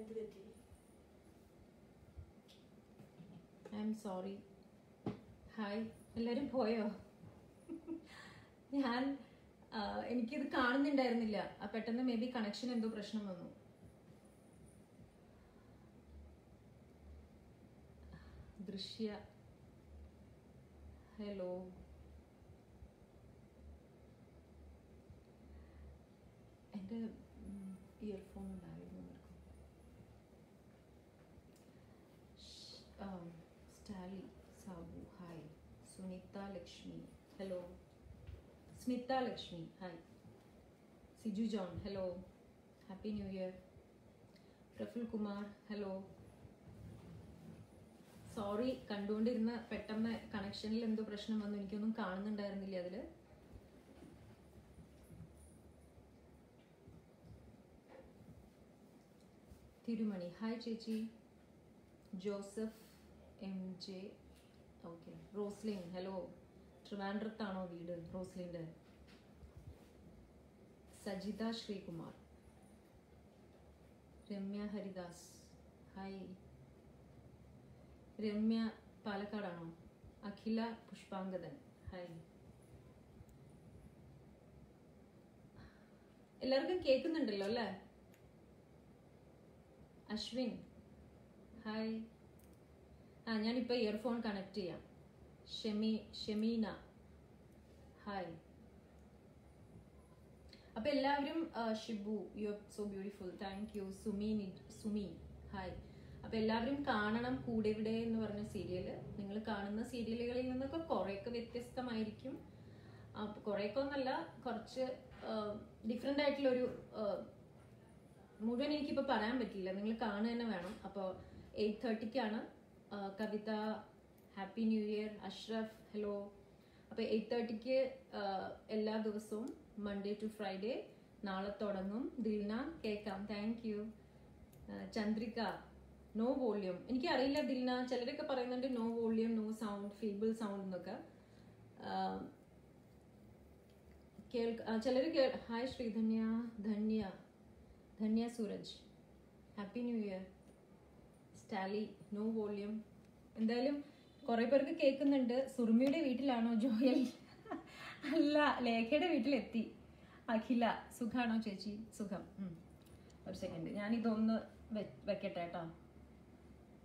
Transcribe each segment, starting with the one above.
എന്ത് പറ്റി I am sorry hi എല്ലാരും പോയോ ഞാൻ എനിക്കിത് കാണുന്നുണ്ടായിരുന്നില്ല പെട്ടെന്ന് മേ ബി കണക്ഷൻ എന്തോ പ്രശ്നം വന്നു ദൃശ്യ ഹലോ എൻ്റെ earphone Stali Sabu hi Sunitha Lakshmi hello Smitha Lakshmi hi Siju John hello happy new year Praful Kumar hello sorry കണ്ടുകൊണ്ടിരുന്ന പെട്ടെന്ന് കണക്ഷനിൽ എന്തോ പ്രശ്നം വന്നു എനിക്കൊന്നും കാണുന്നുണ്ടായിരുന്നില്ല അതിൽ തിരുമണി ഹായ് ചേച്ചി Joseph M J okay Roslin hello ട്രിവാൻഡ്രത്താണോ വീട് റോസ്ലിൻ്റെ സജിത ശ്രീകുമാർ രമ്യ ഹരിദാസ് ഹായ് രമ്യ പാലക്കാടാണോ അഖില പുഷ്പാങ്കദൻ ഹായ് എല്ലാവർക്കും കേൾക്കുന്നുണ്ടല്ലോ അല്ലേ അശ്വിൻ ഹായ് ആ ഞാനിപ്പോൾ ഇയർഫോൺ കണക്ട് ചെയ്യാം ഷെമി ഷെമീന ഹായ് അപ്പൊ എല്ലാവരും Shibu you are so beautiful thank you Sumi Sumi hi അപ്പൊ എല്ലാവരും കാണണം കൂടെ ഇവിടെ എന്ന് പറഞ്ഞ സീരിയൽ നിങ്ങൾ കാണുന്ന സീരിയലുകളിൽ നിന്നൊക്കെ കുറേയൊക്കെ വ്യത്യസ്തമായിരിക്കും കുറേയൊക്കെ ഒന്നല്ല കുറച്ച് ഡിഫറെൻ്റ് ആയിട്ടുള്ളൊരു മുഴുവൻ എനിക്കിപ്പോ പറയാൻ പറ്റില്ല നിങ്ങൾ കാണുക തന്നെ വേണം അപ്പോൾ എയ്റ്റ് തേർട്ടിക്കാണ് Kavitha happy new year Ashraf hello അപ്പൊ എയ്റ്റ് തേർട്ടിക്ക് എല്ലാ ദിവസവും മൺഡേ ടു ഫ്രൈഡേ നാളെ തുടങ്ങും ദിൽന കേൾക്കാം thank you Chandrika no volume അറിയില്ല ദിൽന ചിലരൊക്കെ പറയുന്നുണ്ട് no volume no sound feeble sound എന്നൊക്കെ കേൾക്ക ചിലർ കേ hi Sreedhanya Dhanya Dhanya Sooraj happy new year Stali no volume എന്തായാലും കുറെ പേർക്ക് കേൾക്കുന്നുണ്ട് സുർമിയുടെ വീട്ടിലാണോ ജോയൽ അല്ല ലേഖയുടെ വീട്ടിലെത്തി അഖില സുഖാണോ ചേച്ചി സുഖം ഒരു സെക്കൻഡ് ഞാൻ ഇതൊന്ന് വെക്കട്ടെ കേട്ടോ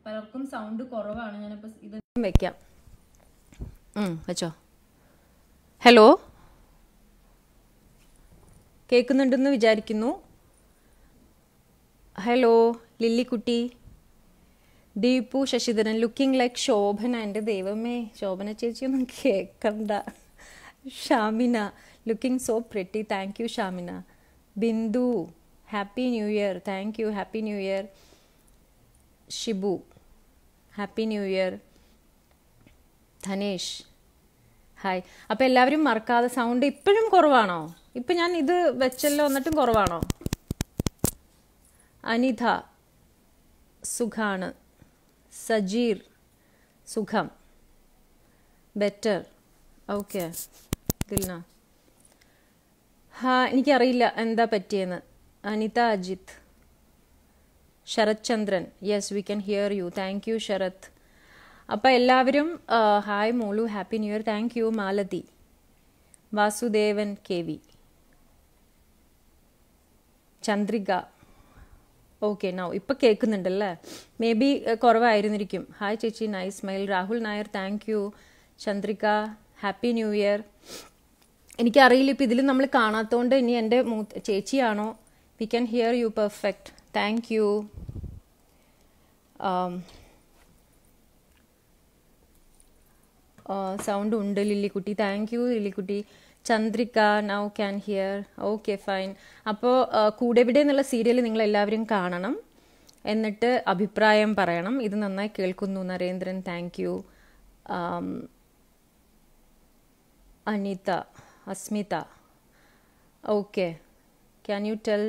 പലർക്കും സൗണ്ട് കുറവാണ് ഞാനിപ്പോ ഇത് വെക്കാം വെച്ചോ ഹലോ കേൾക്കുന്നുണ്ടെന്ന് വിചാരിക്കുന്നു hello Lillikutty Deepu Sasidharan looking like Shobhana എൻ്റെ ദൈവമേ ശോഭന ചേച്ചിയൊന്നും കേൾക്കണ്ട Shamina looking so pretty thank you Shamina Bindu happy new year thank you happy new year Shibu happy new year Dhanesh hi അപ്പോൾ എല്ലാവരും മറക്കാതെ സൗണ്ട് ഇപ്പോഴും കുറവാണോ ഇപ്പം ഞാൻ ഇത് വെച്ചല്ലോ എന്നിട്ടും കുറവാണോ അനിത സുഖാണ് സജീർ സുഖം ബെറ്റർ ഓക്കെ ദിൽന ഹാ എനിക്കറിയില്ല എന്താ പറ്റിയെന്ന് Anitha Ajith Sarath Chandran yes we can hear you thank you Sarath അപ്പം എല്ലാവരും ഹായ് മോളു happy new year thank you Malathi Vasudevan K V Chandrika okay now ഇപ്പൊ കേൾക്കുന്നുണ്ടല്ലേ മേ ബി കുറവായിരുന്നിരിക്കും ഹായ് ചേച്ചി nice smile Rahul Nair thank you Chandrika happy new year എനിക്കറിയില്ല ഇപ്പൊ ഇതിൽ നമ്മൾ കാണാത്തതുകൊണ്ട് ഇനി എൻ്റെ ചേച്ചിയാണോ we can hear you perfect thank you sound ഉണ്ട് Lillikutty thank you Lillikutty Chandrika now can hear okay fine അപ്പോൾ കൂടെവിടെ എന്നുള്ള സീരിയൽ നിങ്ങൾ എല്ലാവരും കാണണം എന്നിട്ട് അഭിപ്രായം പറയണം ഇത് നന്നായി കേൾക്കുന്നു Narendran thank you Anitha Asmitha okay can you tell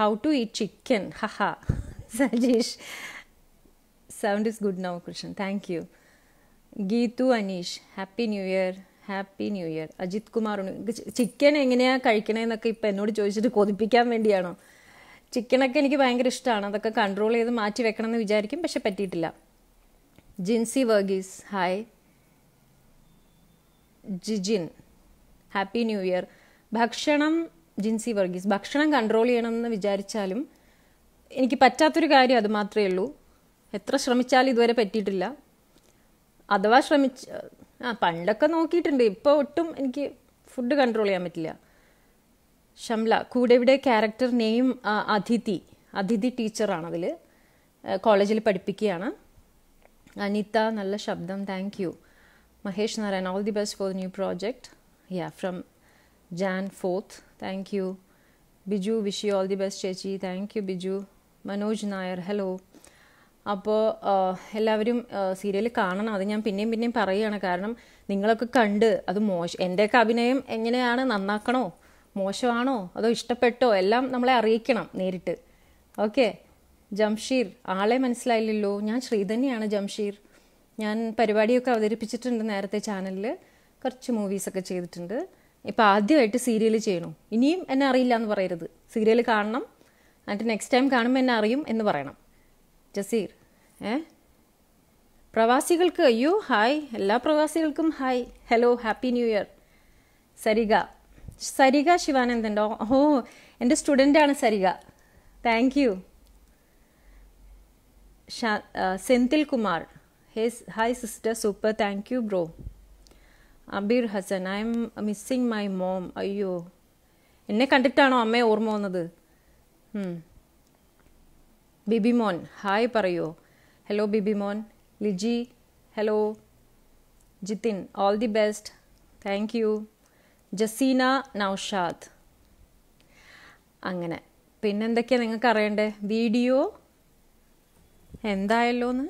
how to ഈ ചിക്കൻ ഹഹ Sajeesh sound is good now Krishnan thank you Geethu Aneesh happy new year happy new year Ajith Kumar chicken എങ്ങനെയാണ് കഴിക്കണേന്നൊക്കെ ഇപ്പം എന്നോട് ചോദിച്ചിട്ട് കൊതിപ്പിക്കാൻ വേണ്ടിയാണോ ചിക്കനൊക്കെ എനിക്ക് ഭയങ്കര ഇഷ്ടമാണ് അതൊക്കെ കൺട്രോൾ ചെയ്ത് മാറ്റി വെക്കണം എന്ന് വിചാരിക്കും പക്ഷെ പറ്റിയിട്ടില്ല Jincy Varghese hi Jijin happy new year ഭക്ഷണം ജിൻസി വർഗീസ് ഭക്ഷണം കൺട്രോൾ ചെയ്യണം എന്ന് വിചാരിച്ചാലും എനിക്ക് പറ്റാത്തൊരു കാര്യം അത് മാത്രമേ ഉള്ളൂ എത്ര ശ്രമിച്ചാലും ഇതുവരെ പറ്റിയിട്ടില്ല അഥവാ ശ്രമിച്ച ആ പണ്ടൊക്കെ നോക്കിയിട്ടുണ്ട് ഇപ്പൊ ഒട്ടും എനിക്ക് ഫുഡ് കൺട്രോൾ ചെയ്യാൻ പറ്റില്ല ഷംല കൂടെ ഇവിടെ ക്യാരക്ടർ നെയിം അതിഥി അതിഥി അതിൽ കോളേജിൽ പഠിപ്പിക്കുകയാണ് അനിത നല്ല ശബ്ദം thank you Mahesh Narayan all the best for the new project yeah from Jan fourth thank you Biju wish you all the best ചേച്ചി thank you Biju Manoj Nair hello അപ്പോൾ എല്ലാവരും സീരിയൽ കാണണം അത് ഞാൻ പിന്നെയും പിന്നെയും പറയുകയാണ് കാരണം നിങ്ങളൊക്കെ കണ്ട് അത് മോശം എൻ്റെയൊക്കെ അഭിനയം എങ്ങനെയാണ് നന്നാക്കണോ മോശമാണോ അതോ ഇഷ്ടപ്പെട്ടോ എല്ലാം നമ്മളെ അറിയിക്കണം നേരിട്ട് ഓക്കെ ജംഷീർ ആളെ മനസ്സിലായില്ലല്ലോ ഞാൻ ശ്രീധന്യാണ് ജംഷീർ ഞാൻ പരിപാടിയൊക്കെ അവതരിപ്പിച്ചിട്ടുണ്ട് നേരത്തെ ചാനലിൽ കുറച്ച് മൂവീസൊക്കെ ചെയ്തിട്ടുണ്ട് ഇപ്പോൾ ആദ്യമായിട്ട് സീരിയൽ ചെയ്യണു ഇനിയും എന്നെ അറിയില്ല എന്ന് പറയരുത് സീരിയൽ കാണണം എന്നിട്ട് നെക്സ്റ്റ് ടൈം കാണുമ്പോൾ എന്നെ അറിയും എന്ന് പറയണം ജസീർ ഏ പ്രവാസികൾക്ക് അയ്യോ ഹായ് എല്ലാ പ്രവാസികൾക്കും hi hello happy new year Sarika Sarika ശിവാനന്ദൻ്റെ ഓ എൻ്റെ സ്റ്റുഡൻ്റാണ് Sarika thank you Senthil Kumar hey hi sister super thank you bro Abeer Hasan I'm missing my mom അയ്യോ എന്നെ കണ്ടിട്ടാണോ അമ്മയെ ഓർമ്മ വന്നത് ബിബിമോൻ ഹായ് പറയൂ hello Bibimon Liji hello Jithin all the best thank you Jaseena Noushad അങ്ങനെ പിന്നെന്തൊക്കെയാണ് നിങ്ങൾക്ക് അറിയണ്ടേ വീഡിയോ എന്തായല്ലോ എന്ന്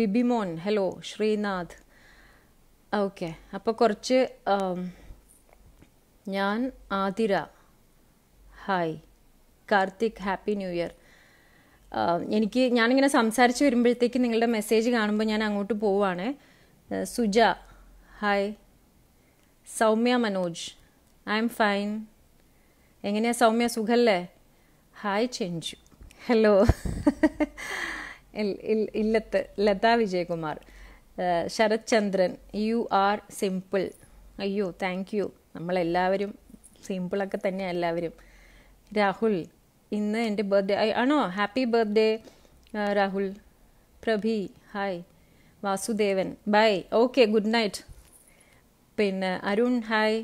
ബിബിമോൻ ഹലോ ശ്രീനാഥ് ഓക്കെ അപ്പോൾ കുറച്ച് ഞാൻ Athira hi Karthik happy new year എനിക്ക് ഞാനിങ്ങനെ സംസാരിച്ച് വരുമ്പോഴത്തേക്ക് നിങ്ങളുടെ മെസ്സേജ് കാണുമ്പോൾ ഞാൻ അങ്ങോട്ട് പോവാണ് Suja hi Soumya Manoj I'm fine എങ്ങനെയാ സൗമ്യ സുഖല്ലേ hi Chenchu hello Illath Latha Vijayakumar Sarath Chandran you are simple അയ്യോ താങ്ക് യു നമ്മളെല്ലാവരും സിമ്പിളൊക്കെ തന്നെയാണ് എല്ലാവരും രാഹുൽ ഇന്ന് എൻ്റെ ബർത്ത്ഡേ ആണോ happy birthday Rahul Prabhi hi Vasudevan bye okay good night പിന്നെ അരുൺ ഹായ്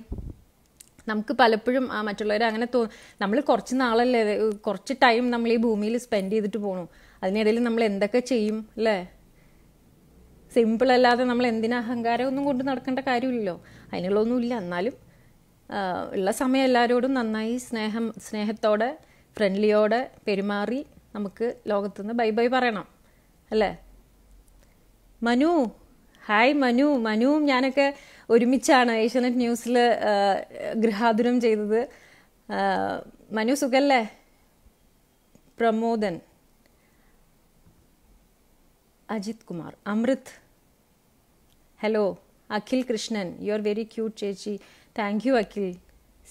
നമുക്ക് പലപ്പോഴും ആ മറ്റുള്ളവർ അങ്ങനെ തോ നമ്മൾ കുറച്ച് നാളല്ലേ കുറച്ച് ടൈം നമ്മൾ ഈ ഭൂമിയിൽ സ്പെൻഡ് ചെയ്തിട്ട് പോകണു അതിനിടയിൽ നമ്മൾ എന്തൊക്കെ ചെയ്യും അല്ലേ സിമ്പിൾ അല്ലാതെ നമ്മൾ എന്തിനാ അഹങ്കാരമൊന്നും ഒന്നും കൊണ്ട് നടക്കേണ്ട കാര്യമില്ലല്ലോ അതിനുള്ളൊന്നുമില്ല എന്നാലും ഉള്ള സമയം എല്ലാവരോടും നന്നായി സ്നേഹം സ്നേഹത്തോടെ ഫ്രണ്ട്ലിയോടെ പെരുമാറി നമുക്ക് നിന്ന് ബൈ ബൈ പറയണം അല്ലേ മനു ഹായ് മനു മനുവും ഞാനൊക്കെ ഒരുമിച്ചാണ് ഏഷ്യാനെറ്റ് ന്യൂസിൽ ഗൃഹാതുരം ചെയ്തത് മനു സുഖല്ലേ Pramodan Ajith Kumar Amrith hello Akhil Krishnan you are very cute ചേച്ചി thank you Akhil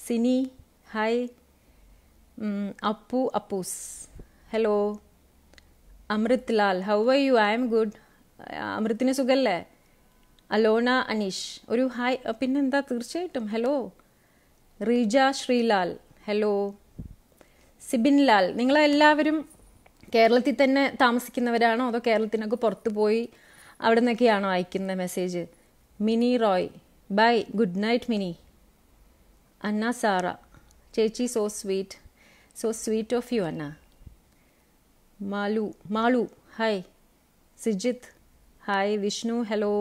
Sini hi Appu Appoos hello Amrith Lal how are you I'm good അമൃത്തിന് സുഖല്ലേ അലോണ അനീഷ് ഒരു ഹായ് പിന്നെന്താ തീർച്ചയായിട്ടും ഹലോ റീജ ശ്രീലാൽ ഹലോ സിബിൻ ലാൽ നിങ്ങളെല്ലാവരും കേരളത്തിൽ തന്നെ താമസിക്കുന്നവരാണോ അതോ കേരളത്തിനൊക്കെ പുറത്തു പോയി അവിടെ നിന്നൊക്കെയാണോ അയക്കുന്ന message Mini Roy bye good night Mini Anna Sara ചേച്ചി so sweet So sweet of you, Anna. Malu, Malu, hi. Sijit, hi Vishnu hello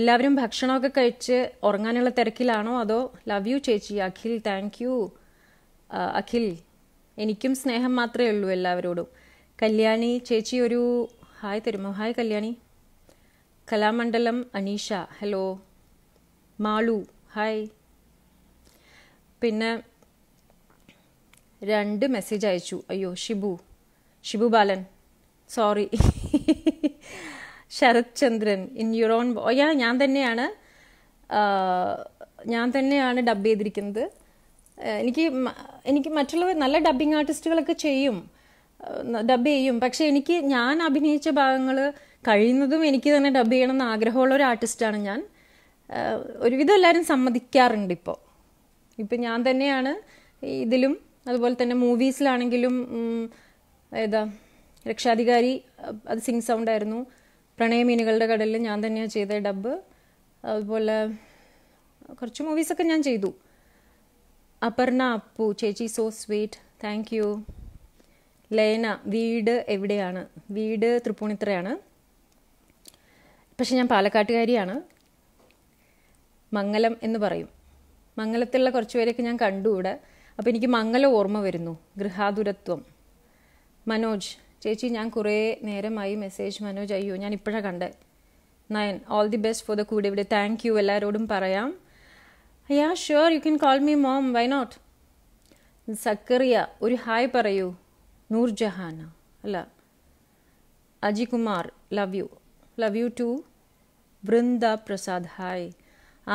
എല്ലാവരും ഭക്ഷണമൊക്കെ കഴിച്ച് ഉറങ്ങാനുള്ള തിരക്കിലാണോ അതോ ലവ് യു ചേച്ചി അഖിൽ താങ്ക് യു അഖിൽ എനിക്കും സ്നേഹം മാത്രമേ ഉള്ളൂ എല്ലാവരോടും കല്യാണി ചേച്ചി ഒരു ഹായ് തരുമോ hi Kalyani Kalamandalam Aneesha hello Malu hi പിന്നെ രണ്ട് മെസ്സേജ് അയച്ചു അയ്യോ Shibu Shibu Balan sorry Sarath Chandran in your own ഓയാ ഞാൻ തന്നെയാണ് ഞാൻ തന്നെയാണ് ഡബ് ചെയ്തിരിക്കുന്നത് എനിക്ക് എനിക്ക് മറ്റുള്ളവർ നല്ല ഡബ്ബിങ് ആർട്ടിസ്റ്റുകളൊക്കെ ചെയ്യും ഡബ് ചെയ്യും പക്ഷെ എനിക്ക് ഞാൻ അഭിനയിച്ച ഭാഗങ്ങൾ കഴിയുന്നതും എനിക്ക് തന്നെ ഡബ് ചെയ്യണം എന്ന് ആഗ്രഹമുള്ള ഒരു ആർട്ടിസ്റ്റാണ് ഞാൻ ഒരുവിധം എല്ലാവരും സമ്മതിക്കാറുണ്ട് ഇപ്പോൾ ഇപ്പം ഞാൻ തന്നെയാണ് ഇതിലും അതുപോലെ തന്നെ മൂവീസിലാണെങ്കിലും ഏതാ രക്ഷാധികാരി അത് സിംഗ് സൗണ്ട് ആയിരുന്നു പ്രണയമീനുകളുടെ കടലിൽ ഞാൻ തന്നെയാണ് ചെയ്ത ഡബ്ബ് അതുപോലെ കുറച്ച് മൂവീസൊക്കെ ഞാൻ ചെയ്തു അപർണ അപ്പു ചേച്ചി so sweet thank you Lena വീട് എവിടെയാണ് വീട് തൃപ്പൂണിത്രയാണ് പക്ഷെ ഞാൻ പാലക്കാട്ടുകാരിയാണ് മംഗലം എന്ന് പറയും മംഗലത്തുള്ള കുറച്ച് പേരെയൊക്കെ ഞാൻ കണ്ടു ഇവിടെ അപ്പോൾ എനിക്ക് മംഗല ഓർമ്മ വരുന്നു ഗൃഹാതുരത്വം മനോജ് ചേച്ചി ഞാൻ കുറേ നേരമായി മെസ്സേജ് മനോജ് അയ്യോ ഞാൻ ഇപ്പോഴാണ് കണ്ടത് Nayan all the best for the കൂടെ ഇവിടെ താങ്ക് യു എല്ലാവരോടും പറയാം yeah sure you can call me mom why not Zacharia ഒരു ഹായ് പറയൂ നൂർജഹാന അല്ല Aji Kumar love you love you too Vrinda Prasad hi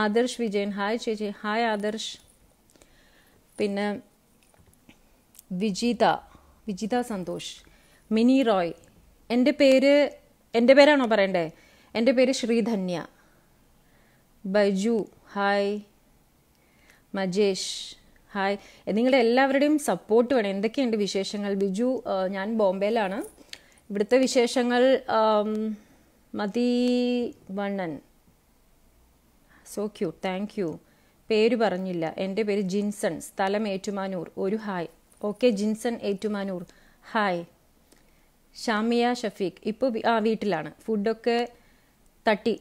Adarsh Vijayan hi ചേച്ചി ഹായ് ആദർശ് പിന്നെ വിജിത വിജിത സന്തോഷ് മിനി റോയ് എൻ്റെ പേര് എൻ്റെ പേരാണോ പറയണ്ടേ എൻ്റെ പേര് ശ്രീധന്യ ബജു ഹായ് മജേഷ് ഹായ് നിങ്ങളുടെ എല്ലാവരുടെയും സപ്പോർട്ട് വേണം എന്തൊക്കെയുണ്ട് വിശേഷങ്ങൾ ബിജു ഞാൻ ബോംബെയിലാണ് ഇവിടുത്തെ വിശേഷങ്ങൾ മതി Vannan so cute thank you പേര് പറഞ്ഞില്ല എൻ്റെ പേര് ജിൻസൺ സ്ഥലം ഏറ്റുമാനൂർ ഒരു hi okay Jinson Ettumanoor hi Shamiya Shafeeq ഇപ്പോൾ ആ വീട്ടിലാണ് ഫുഡൊക്കെ തട്ടി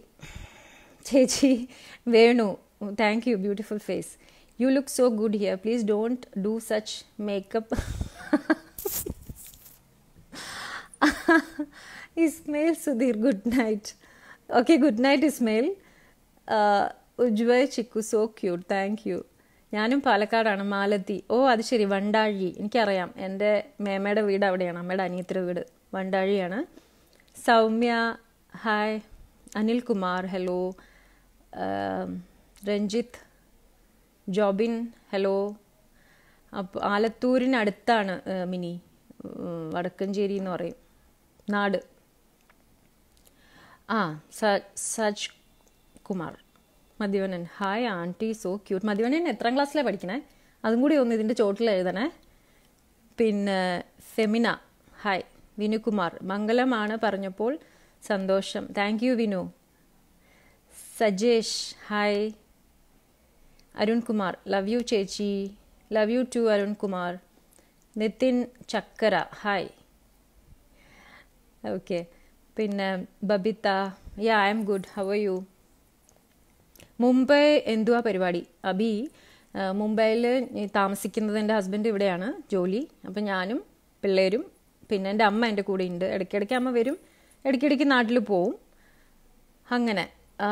ചേച്ചി Venu thank you beautiful face you look so good here please don't do such makeup Ismail Sudheer good night okay good night Ismail Ujwaya Chikku so cute thank you ഞാനും പാലക്കാടാണ് മാലത്തി ഓ അത് ശരി വണ്ടാഴി എനിക്കറിയാം എൻ്റെ മേമയുടെ വീട് അവിടെയാണ് അമ്മയുടെ അനിയത്തിയുടെ വീട് വണ്ടാഴിയാണ് Soumya hi Anil Kumar hello Ranjith Jobin hello അപ്പോൾ ആലത്തൂരിനടുത്താണ് മിനി വടക്കഞ്ചേരി എന്ന് പറയും നാട് ആ Saj Kumar Madhyavanan hi aunty so cute Madhyavanan എത്രാം ക്ലാസ്സിലാണ് പഠിക്കണേ അതും കൂടി ഒന്ന് ഇതിൻ്റെ ചോട്ടിൽ എഴുതണേ പിന്നെ ഫെമിന ഹായ് വിനുകുമാർ മംഗലമാണ് പറഞ്ഞപ്പോൾ സന്തോഷം thank you Vinu Sajesh hi Arunkumar love you ചേച്ചി love you too Arunkumar Nithin ചക്കര ഹായ് ഓക്കെ പിന്നെ Babitha yeah I'm good have you Mumbai എന്തുവാ പരിപാടി അബി മുംബൈയിൽ താമസിക്കുന്നത് എൻ്റെ ഹസ്ബൻഡ് ഇവിടെയാണ് ജോലി അപ്പം ഞാനും പിള്ളേരും പിന്നെ എൻ്റെ അമ്മ എൻ്റെ കൂടെ ഉണ്ട് ഇടയ്ക്കിടയ്ക്ക് അമ്മ വരും ഇടയ്ക്കിടയ്ക്ക് നാട്ടിൽ പോവും അങ്ങനെ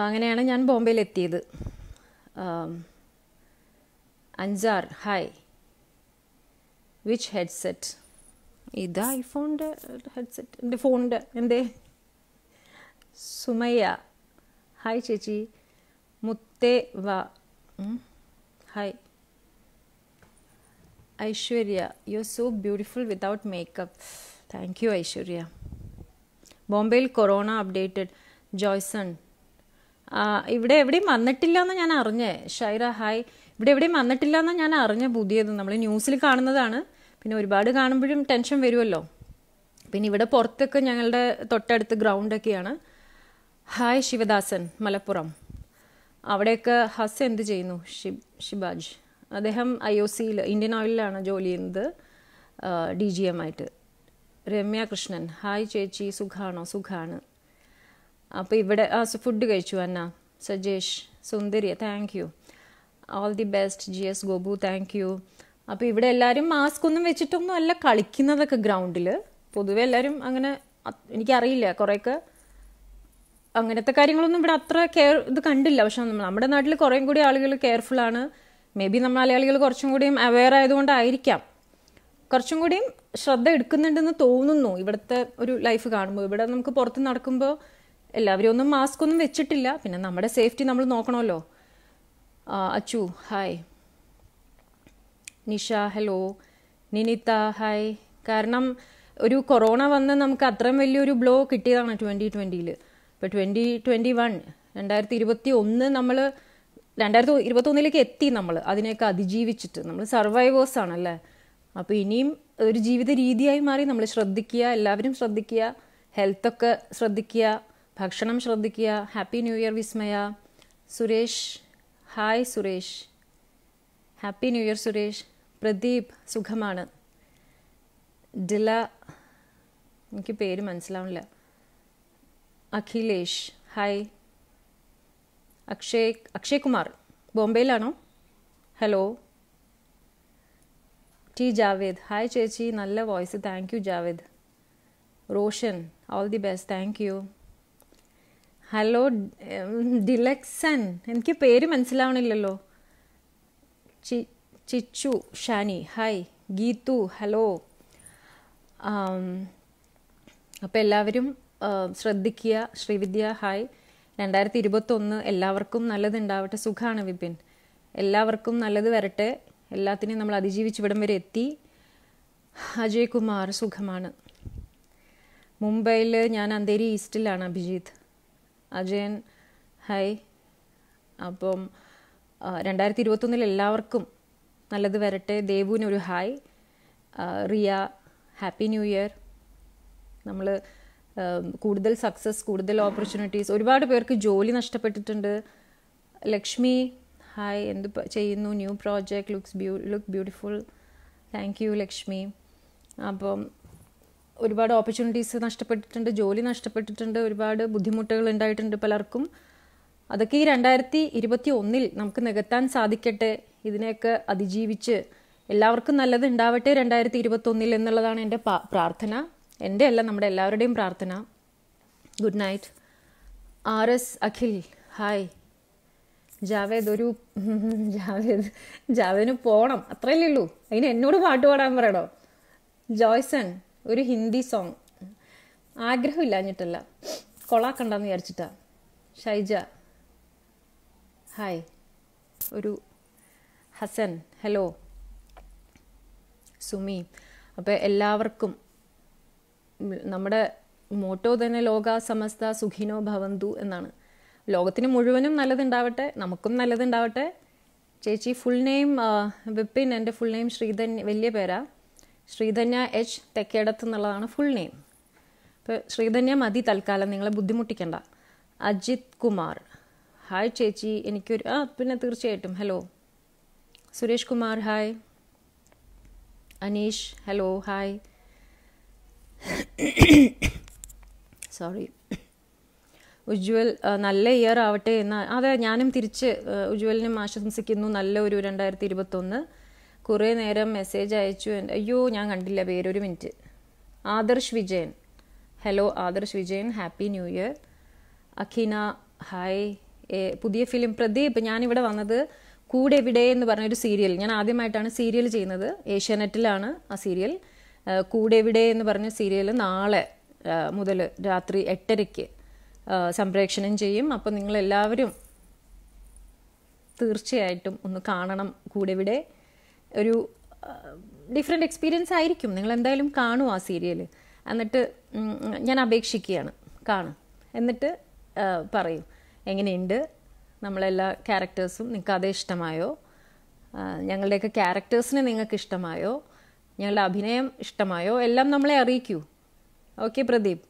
അങ്ങനെയാണ് ഞാൻ ബോംബെയിൽ എത്തിയത് അഞ്ചാർ ഹായ് വിച്ച് ഹെഡ്സെറ്റ് ഇത് ഐഫോണിൻ്റെ ഹെഡ്സെറ്റ് എൻ്റെ ഫോണിൻ്റെ എന്തേ സുമയ്യ ഹായ് ചേച്ചി മുത്തേ hi you are so beautiful without makeup thank you Aishwarya ബോംബെയിൽ കൊറോണ അപ്ഡേറ്റഡ് ജോയ്സൺ ഇവിടെ എവിടെയും വന്നിട്ടില്ല എന്ന് ഞാൻ അറിഞ്ഞേ ഷൈറ ഹായ് ഇവിടെ എവിടെയും വന്നിട്ടില്ല എന്ന് ഞാൻ അറിഞ്ഞ പുതിയത് നമ്മൾ ന്യൂസിൽ കാണുന്നതാണ് പിന്നെ ഒരുപാട് കാണുമ്പോഴും ടെൻഷൻ വരുമല്ലോ പിന്നെ ഇവിടെ പുറത്തൊക്കെ ഞങ്ങളുടെ തൊട്ടടുത്ത് ഗ്രൗണ്ടൊക്കെയാണ് ഹായ് ശിവദാസൻ മലപ്പുറം അവിടെയൊക്കെ ഹസ് എന്ത് ചെയ്യുന്നു ഷി ഷിബാജ് അദ്ദേഹം ഐ ഒ സിയിൽ ഇന്ത്യൻ ഓയിലിലാണ് ജോലി ചെയ്യുന്നത് ഡി ജി എം ആയിട്ട് രമ്യ കൃഷ്ണൻ ഹായ് ചേച്ചി സുഖാണോ സുഖാണ് അപ്പോൾ ഇവിടെ ഫുഡ് കഴിച്ചു അന്ന സജേഷ് സുന്ദരിയ thank you all the best G S Gopu thank you അപ്പോൾ ഇവിടെ എല്ലാവരും മാസ്ക് ഒന്നും വെച്ചിട്ടൊന്നും അല്ല കളിക്കുന്നതൊക്കെ ഗ്രൗണ്ടിൽ പൊതുവെ എല്ലാവരും അങ്ങനെ എനിക്കറിയില്ല കുറേയൊക്കെ അങ്ങനത്തെ കാര്യങ്ങളൊന്നും ഇവിടെ അത്ര കെയർ ഇത് കണ്ടില്ല പക്ഷെ നമ്മുടെ നാട്ടിൽ കുറേ കൂടി ആളുകൾ കെയർഫുൾ ആണ് മേ ബി നമ്മൾ മലയാളികൾ കുറച്ചും കൂടിയും അവെയർ ആയതുകൊണ്ടായിരിക്കാം കുറച്ചും കൂടിയും ശ്രദ്ധ എടുക്കുന്നുണ്ടെന്ന് തോന്നുന്നു ഇവിടുത്തെ ഒരു ലൈഫ് കാണുമ്പോൾ ഇവിടെ നമുക്ക് പുറത്ത് നടക്കുമ്പോൾ എല്ലാവരും ഒന്നും മാസ്ക് ഒന്നും വെച്ചിട്ടില്ല പിന്നെ നമ്മുടെ സേഫ്റ്റി നമ്മൾ നോക്കണമല്ലോ Achu hi Nisha hello Ninitha hi കാരണം ഒരു കൊറോണ വന്ന് നമുക്ക് അത്രയും വലിയൊരു ബ്ലോ കിട്ടിയതാണ് ട്വൻ്റി ട്വൻ്റിയിൽ ഇപ്പോൾ ട്വൻറ്റി ട്വൻറ്റി വൺ രണ്ടായിരത്തി ഇരുപത്തി ഒന്ന് നമ്മൾ രണ്ടായിരത്തി ഇരുപത്തൊന്നിലേക്ക് എത്തി നമ്മൾ അതിനെയൊക്കെ അതിജീവിച്ചിട്ട് നമ്മൾ സർവൈവേഴ്സ് ആണല്ലേ അപ്പോൾ ഇനിയും ഒരു ജീവിത രീതിയായി മാറി നമ്മൾ ശ്രദ്ധിക്കുക എല്ലാവരും ശ്രദ്ധിക്കുക ഹെൽത്തൊക്കെ ശ്രദ്ധിക്കുക ഭക്ഷണം ശ്രദ്ധിക്കുക happy new year Vismaya Suresh hi Suresh happy new year Suresh Pradeep സുഖമാണ് ഡില എനിക്ക് പേര് മനസ്സിലാവുന്നില്ല അഖിലേഷ് ഹായ് അക്ഷയ് അക്ഷയ് കുമാർ ബോംബെയിലാണോ ഹലോ ടി ജാവേദ് ഹായ് ചേച്ചി നല്ല voice thank you Javed Roshan all the best thank you hello Dilaxan എനിക്ക് പേര് മനസ്സിലാവണില്ലല്ലോ ചി ചിച്ചു ഷാനി ഹായ് ഗീതു ഹലോ അപ്പോൾ എല്ലാവരും ശ്രദ്ധിക്കുക ശ്രീവിദ്യ ഹായ് രണ്ടായിരത്തി ഇരുപത്തൊന്ന് എല്ലാവർക്കും നല്ലതുണ്ടാവട്ടെ സുഖമാണ് വിപിൻ എല്ലാവർക്കും നല്ലത് വരട്ടെ എല്ലാത്തിനെയും നമ്മൾ അതിജീവിച്ച് ഇവിടം വരെ എത്തി അജയ് കുമാർ സുഖമാണ് മുംബൈയിൽ ഞാൻ അന്തേരി ഈസ്റ്റിലാണ് അഭിജിത്ത് അജയൻ ഹായ് അപ്പം രണ്ടായിരത്തി ഇരുപത്തൊന്നിൽ എല്ലാവർക്കും നല്ലത് വരട്ടെ ദേവുവിനൊരു hi Riya happy new year നമ്മൾ കൂടുതൽ സക്സസ് കൂടുതൽ ഓപ്പർച്യൂണിറ്റീസ് ഒരുപാട് പേർക്ക് ജോലി നഷ്ടപ്പെട്ടിട്ടുണ്ട് ലക്ഷ്മി ഹായ് എന്ത് ചെയ്യുന്നു ന്യൂ പ്രോജക്റ്റ് ലുക്സ് ബ്യൂ look beautiful thank you Lakshmi അപ്പം ഒരുപാട് ഓപ്പർച്യൂണിറ്റീസ് നഷ്ടപ്പെട്ടിട്ടുണ്ട് ജോലി നഷ്ടപ്പെട്ടിട്ടുണ്ട് ഒരുപാട് ബുദ്ധിമുട്ടുകൾ ഉണ്ടായിട്ടുണ്ട് പലർക്കും അതൊക്കെ ഈ രണ്ടായിരത്തി ഇരുപത്തി ഒന്നിൽ നമുക്ക് നികത്താൻ സാധിക്കട്ടെ ഇതിനെയൊക്കെ അതിജീവിച്ച് എല്ലാവർക്കും നല്ലത് ഉണ്ടാവട്ടെ രണ്ടായിരത്തി ഇരുപത്തൊന്നിൽ എന്നുള്ളതാണ് എൻ്റെ പ്രാർത്ഥന എൻ്റെ അല്ല നമ്മുടെ എല്ലാവരുടെയും പ്രാർത്ഥന good night R S Akhil hi Javed ഒരു ജാവേദ് ജാവേദിന് പോകണം അത്രയല്ലേ ഉള്ളൂ അതിന് എന്നോട് പാട്ട് പാടാൻ പറയണോ ജോയ്സൺ ഒരു ഹിന്ദി സോങ് ആഗ്രഹമില്ല എന്നിട്ടല്ല കൊളാക്കണ്ടെന്ന് വിചാരിച്ചിട്ടാ ഷൈജ ഹായ് ഒരു ഹസൻ ഹലോ സുമി അപ്പോൾ എല്ലാവർക്കും നമ്മുടെ മോട്ടോ തന്നെ ലോക സമസ്ത സുഖിനോ ഭവന്തു എന്നാണ് ലോകത്തിന് മുഴുവനും നല്ലതുണ്ടാവട്ടെ നമുക്കും നല്ലതുണ്ടാവട്ടെ ചേച്ചി ഫുൾ നെയിം വിപിൻ എൻ്റെ ഫുൾ നെയിം ശ്രീധന്യ വലിയ പേരാ ശ്രീധന്യ എച്ച് തെക്കേടത്ത് എന്നുള്ളതാണ് ഫുൾ നെയിം ഇപ്പോൾ ശ്രീധന്യ മതി തൽക്കാലം നിങ്ങളെ ബുദ്ധിമുട്ടിക്കണ്ട അജിത് കുമാർ ഹായ് ചേച്ചി എനിക്കൊരു ആ പിന്നെ തീർച്ചയായിട്ടും hello Suresh Kumar hi Aneesh hello hi sorry Ujwal നല്ല ഇയർ ആവട്ടെ എന്ന് അതെ ഞാനും തിരിച്ച് ഉജ്വലിനും ആശംസിക്കുന്നു നല്ല ഒരു രണ്ടായിരത്തി ഇരുപത്തൊന്ന് കുറേ നേരം മെസ്സേജ് അയച്ചു അയ്യോ ഞാൻ കണ്ടില്ല പേര് ഒരു minute Adarsh Vijayan hello Adarsh Vijayan happy new year Akhina hi പുതിയ ഫിലിം പ്രദീപ് ഞാനിവിടെ വന്നത് കൂടെ എവിടെ എന്ന് പറഞ്ഞൊരു സീരിയൽ ഞാൻ ആദ്യമായിട്ടാണ് സീരിയൽ ചെയ്യുന്നത് ഏഷ്യാനെറ്റിലാണ് ആ സീരിയൽ കൂടെ ഇവിടെ എന്ന് പറഞ്ഞ സീരിയൽ നാളെ മുതൽ രാത്രി എട്ടരയ്ക്ക് സംപ്രേക്ഷണം ചെയ്യും അപ്പോൾ നിങ്ങളെല്ലാവരും തീർച്ചയായിട്ടും ഒന്ന് കാണണം കൂടെ ഇവിടെ ഒരു ഡിഫറെൻ്റ് എക്സ്പീരിയൻസ് ആയിരിക്കും നിങ്ങൾ എന്തായാലും കാണും ആ സീരിയൽ എന്നിട്ട് ഞാൻ അപേക്ഷിക്കുകയാണ് കാണും എന്നിട്ട് പറയും എങ്ങനെയുണ്ട് നമ്മളെല്ലാ ക്യാരക്ടേഴ്സും നിങ്ങൾക്ക് അതേ ഇഷ്ടമായോ ഞങ്ങളുടെയൊക്കെ ക്യാരക്ടേഴ്സിനെ നിങ്ങൾക്ക് ഇഷ്ടമായോ ഞങ്ങളുടെ അഭിനയം ഇഷ്ടമായോ എല്ലാം നമ്മളെ അറിയിക്കൂ ഓക്കെ പ്രദീപ്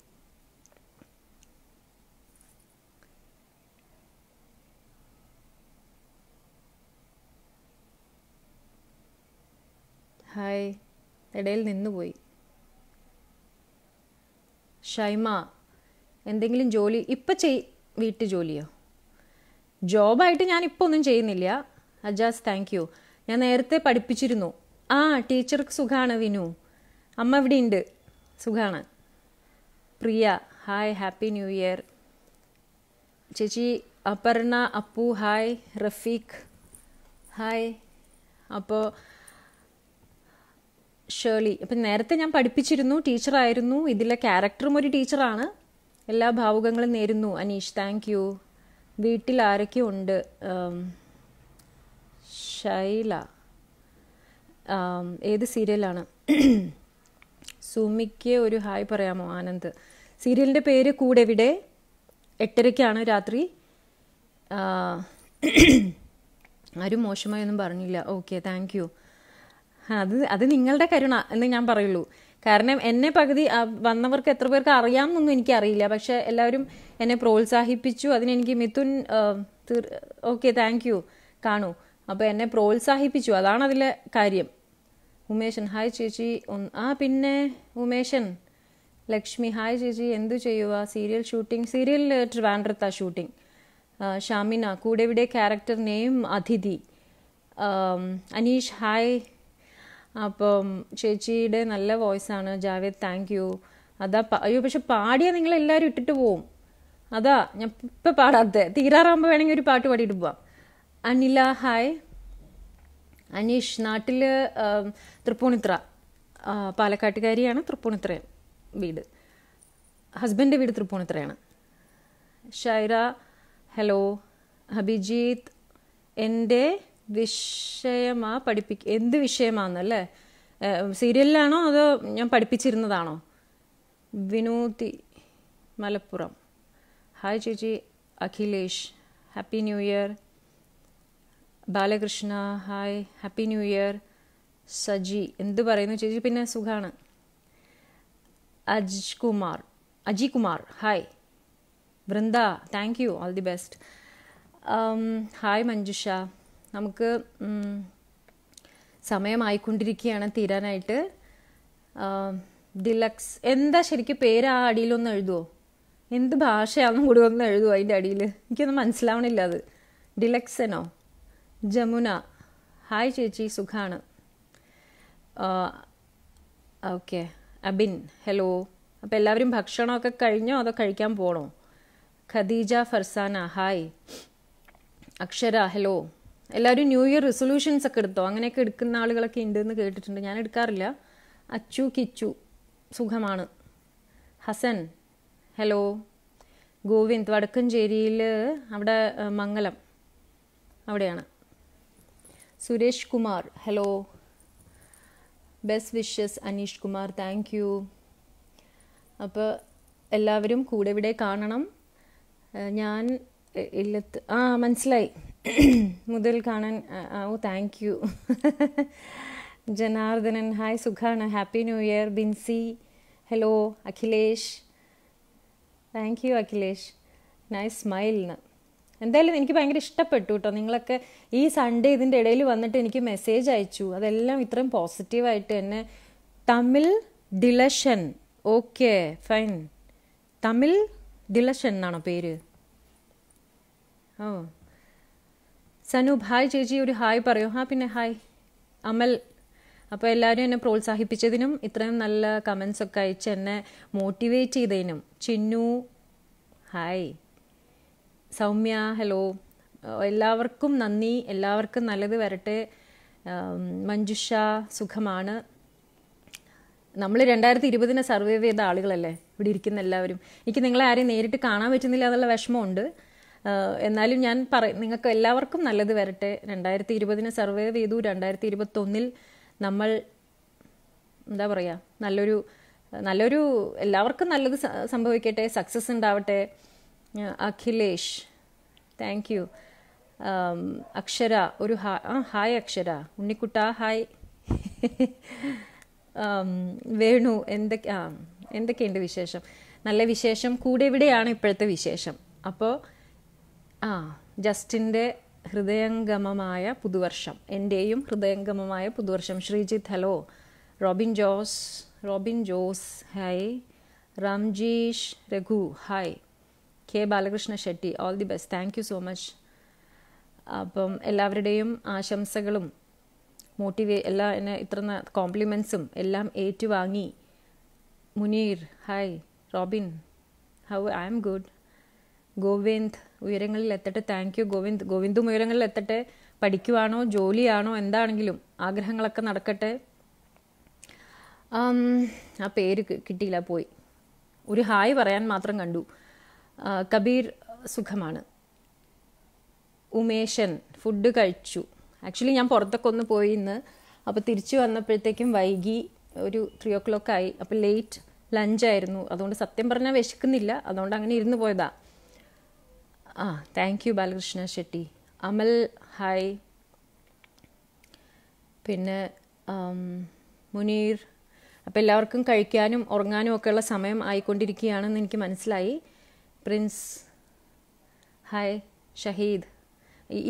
ഹായ് ഇടയിൽ നിന്നുപോയി ഷൈമ എന്തെങ്കിലും ജോലി ഇപ്പം ചെയ് വീട്ടു ജോലിയോ ജോബായിട്ട് ഞാൻ ഇപ്പോൾ ഒന്നും ചെയ്യുന്നില്ല അജാസ് താങ്ക് യു ഞാൻ നേരത്തെ പഠിപ്പിച്ചിരുന്നു ആ ടീച്ചർക്ക് സുഖമാണ് വിനു അമ്മ ഇവിടെ ഉണ്ട് സുഖമാണ് Priya hi happy new year ചേച്ചി അപർണ അപ്പു ഹായ് റഫീഖ് ഹായ് അപ്പോൾ ഷേർലി അപ്പം നേരത്തെ ഞാൻ പഠിപ്പിച്ചിരുന്നു ടീച്ചറായിരുന്നു ഇതിലെ ക്യാരക്ടറും ഒരു ടീച്ചറാണ് എല്ലാ ഭാവുകങ്ങളും നേരുന്നു അനീഷ് താങ്ക് യു വീട്ടിൽ ആരൊക്കെ ഉണ്ട് ശൈല ഏത് സീരിയലാണ് സുമിക്ക് ഒരു ഹായ് പറയാമോ ആനന്ദ് സീരിയലിൻ്റെ പേര് കൂടെവിടെ എട്ടരയ്ക്കാണ് രാത്രി ആരും മോശമായൊന്നും പറഞ്ഞില്ല ഓക്കെ താങ്ക് യു അത് അത് നിങ്ങളുടെ കരുണ എന്ന് ഞാൻ പറയുള്ളൂ കാരണം എന്നെ പകുതി വന്നവർക്ക് എത്ര പേർക്ക് എന്നൊന്നും എനിക്കറിയില്ല പക്ഷെ എല്ലാവരും എന്നെ പ്രോത്സാഹിപ്പിച്ചു അതിനെനിക്ക് മിഥുൻ ഓക്കെ താങ്ക് യു കാണൂ അപ്പോൾ എന്നെ പ്രോത്സാഹിപ്പിച്ചു അതാണ് അതിലെ കാര്യം ഉമേശൻ ഹായ് ചേച്ചി ആ പിന്നെ ഉമേശൻ ലക്ഷ്മി ഹായ് ചേച്ചി എന്തു ചെയ്യുക സീരിയൽ ഷൂട്ടിംഗ് സീരിയൽ ട്രിവാൻഡ്രത്താ shooting Shamina Koodevide character name Athithi Aneesh hi അപ്പം ചേച്ചിയുടെ നല്ല വോയിസാണ് ജാവേദ് താങ്ക് യു അതാ അയ്യോ പക്ഷെ പാടിയാൽ എല്ലാവരും ഇട്ടിട്ട് പോവും അതാ ഞാൻ ഇപ്പം പാടാത്തത് തീരാറാകുമ്പോൾ വേണമെങ്കിൽ ഒരു പാട്ട് പാടിയിട്ട് പോവാം അനില ഹായ് അനീഷ് നാട്ടിൽ തൃപ്പൂണിത്ര പാലക്കാട്ടുകാരിയാണ് തൃപ്പൂണിത്ര വീട് ഹസ്ബൻഡ് വീട് തൃപ്പൂണിത്രയാണ് ഷൈറ ഹലോ ഹബിജീത് എൻ്റെ വിഷയമാ പഠിപ്പിക്ക എന്ത് വിഷയമാണെന്നല്ലേ സീരിയലിലാണോ അതോ ഞാൻ പഠിപ്പിച്ചിരുന്നതാണോ വിനൂതി മലപ്പുറം ഹായ് ചേച്ചി Akhilesh happy new year Balakrishna hi happy new year Saji എന്ത് പറയുന്നു ചേച്ചി പിന്നെ സുഖമാണ് Aj Kumar Aji Kumar hi Vrinda thank you all the best hi Manjusha നമുക്ക് സമയമായിക്കൊണ്ടിരിക്കുകയാണ് തീരാനായിട്ട് ദിലക്സ് എന്താ ശരിക്കും പേര് ആ അടിയിലൊന്ന് എഴുതുമോ എന്ത് ഭാഷയാണെന്നും കൂടി ഒന്ന് എഴുതുമോ അതിൻ്റെ അടിയിൽ എനിക്കൊന്നും മനസ്സിലാവണില്ല അത് ഡിലക്സനോ ജമുന ഹായ് ചേച്ചി സുഖാണ് ഓക്കെ അബിൻ ഹലോ അപ്പോൾ എല്ലാവരും ഭക്ഷണമൊക്കെ കഴിഞ്ഞോ അതോ കഴിക്കാൻ പോകണോ ഖദീജ ഫർസാന ഹായ് അക്ഷര ഹലോ എല്ലാവരും ന്യൂ ഇയർ റെസൊല്യൂഷൻസ് ഒക്കെ എടുത്തോ അങ്ങനെയൊക്കെ എടുക്കുന്ന ആളുകളൊക്കെ ഉണ്ടെന്ന് കേട്ടിട്ടുണ്ട് ഞാൻ എടുക്കാറില്ല അച്ചു കിച്ചു സുഖമാണ് ഹസൻ ഹലോ ഗോവിന്ദ് വടക്കഞ്ചേരിയിൽ അവിടെ മംഗലം അവിടെയാണ് Suresh Kumar hello best wishes Aneesh Kumar thank you അപ്പോൾ എല്ലാവരും കൂടെ ഇവിടെ കാണണം ഞാൻ ഇല്ലത്ത് ആ മനസ്സിലായി മുതൽ കാണാൻ oh thank you Janardhanan hi സുഖാണ് happy new year Binsi hello Akhilesh thank you Akhilesh nice സ്മൈലിന് എന്തായാലും എനിക്ക് ഭയങ്കര ഇഷ്ടപ്പെട്ടു കേട്ടോ നിങ്ങളൊക്കെ ഈ സൺഡേ ഇതിൻ്റെ ഇടയിൽ വന്നിട്ട് എനിക്ക് മെസ്സേജ് അയച്ചു അതെല്ലാം ഇത്രയും പോസിറ്റീവായിട്ട് തന്നെ തമിൽ ഡിലഷൻ ഓക്കെ ഫൈൻ തമിൽ ദിലഷൻ എന്നാണോ പേര് ഓ സനൂബ് ഹായ് ചേച്ചി ഒരു ഹായ് പറയൂ ഹാ പിന്നെ ഹായ് അമൽ അപ്പോൾ എല്ലാവരും എന്നെ പ്രോത്സാഹിപ്പിച്ചതിനും ഇത്രയും നല്ല കമൻസ് ഒക്കെ അയച്ച് എന്നെ മോട്ടിവേറ്റ് ചെയ്തതിനും ചിന്നു ഹായ് സൗമ്യ ഹലോ എല്ലാവർക്കും നന്ദി എല്ലാവർക്കും നല്ലത് വരട്ടെ മഞ്ജുഷ സുഖമാണ് നമ്മൾ രണ്ടായിരത്തി ഇരുപതിനെ സർവൈവ് ചെയ്ത ആളുകളല്ലേ ഇവിടെ ഇരിക്കുന്ന എല്ലാവരും എനിക്ക് നിങ്ങളെ ആരെയും നേരിട്ട് കാണാൻ പറ്റുന്നില്ല എന്നുള്ള വിഷമമുണ്ട് എന്നാലും ഞാൻ പറ നിങ്ങൾക്ക് എല്ലാവർക്കും നല്ലത് വരട്ടെ രണ്ടായിരത്തി ഇരുപതിനെ സർവൈവ് ചെയ്തു രണ്ടായിരത്തി ഇരുപത്തൊന്നിൽ നമ്മൾ എന്താ പറയുക നല്ലൊരു നല്ലൊരു എല്ലാവർക്കും നല്ലത് സംഭവിക്കട്ടെ സക്സസ് ഉണ്ടാവട്ടെ അഖിലേഷ് താങ്ക് യു അക്ഷര ഒരു ഹായ് അക്ഷര ഉണ്ണിക്കുട്ട ഹായ് വേണു എന്തൊക്കെ ആ എന്തൊക്കെയുണ്ട് വിശേഷം നല്ല വിശേഷം കൂടെ ഇവിടെയാണ് ഇപ്പോഴത്തെ വിശേഷം അപ്പോൾ ആ ജസ്റ്റിൻ്റെ ഹൃദയംഗമമായ പുതുവർഷം എൻ്റെയും ഹൃദയംഗമമായ പുതുവർഷം Sreejith hello Robin Jose Robin Jose hi Ramjeesh Raghu hi K Balakrishna Shetty all the best thank you so much അപ്പം എല്ലാവരുടെയും ആശംസകളും മോട്ടിവേ എല്ലാ എന്നെ ഇത്ര കോംപ്ലിമെൻസും എല്ലാം ഏറ്റുവാങ്ങി Muneer hi Robin how I am good Govind ഉയരങ്ങളിൽ എത്തട്ടെ താങ്ക് യു ഗോവിന്ദ് ഗോവിന്ദും ഉയരങ്ങളിൽ എത്തട്ടെ പഠിക്കുവാണോ ജോലിയാണോ എന്താണെങ്കിലും ആഗ്രഹങ്ങളൊക്കെ നടക്കട്ടെ ആ പേര് കിട്ടിയില്ല പോയി ഒരു ഹായ് പറയാൻ മാത്രം കണ്ടു കബീർ സുഖമാണ് ഉമേശൻ ഫുഡ് കഴിച്ചു ആക്ച്വലി ഞാൻ പുറത്തൊക്കെ ഒന്ന് പോയി ഇന്ന് അപ്പോൾ തിരിച്ചു വന്നപ്പോഴത്തേക്കും വൈകി ഒരു ത്രീ ഓ ക്ലോക്ക് ആയി അപ്പോൾ ലേറ്റ് ലഞ്ചായിരുന്നു അതുകൊണ്ട് സത്യം പറഞ്ഞാൽ വിശക്കുന്നില്ല അതുകൊണ്ട് അങ്ങനെ ഇരുന്ന് പോയതാ ആ thank you Balakrishna Shetty Amal hi പിന്നെ മുനീർ അപ്പോൾ എല്ലാവർക്കും കഴിക്കാനും ഉറങ്ങാനും ഒക്കെയുള്ള സമയം ആയിക്കൊണ്ടിരിക്കുകയാണെന്ന് എനിക്ക് മനസ്സിലായി പ്രിൻസ് ഹായ് ഷഹീദ്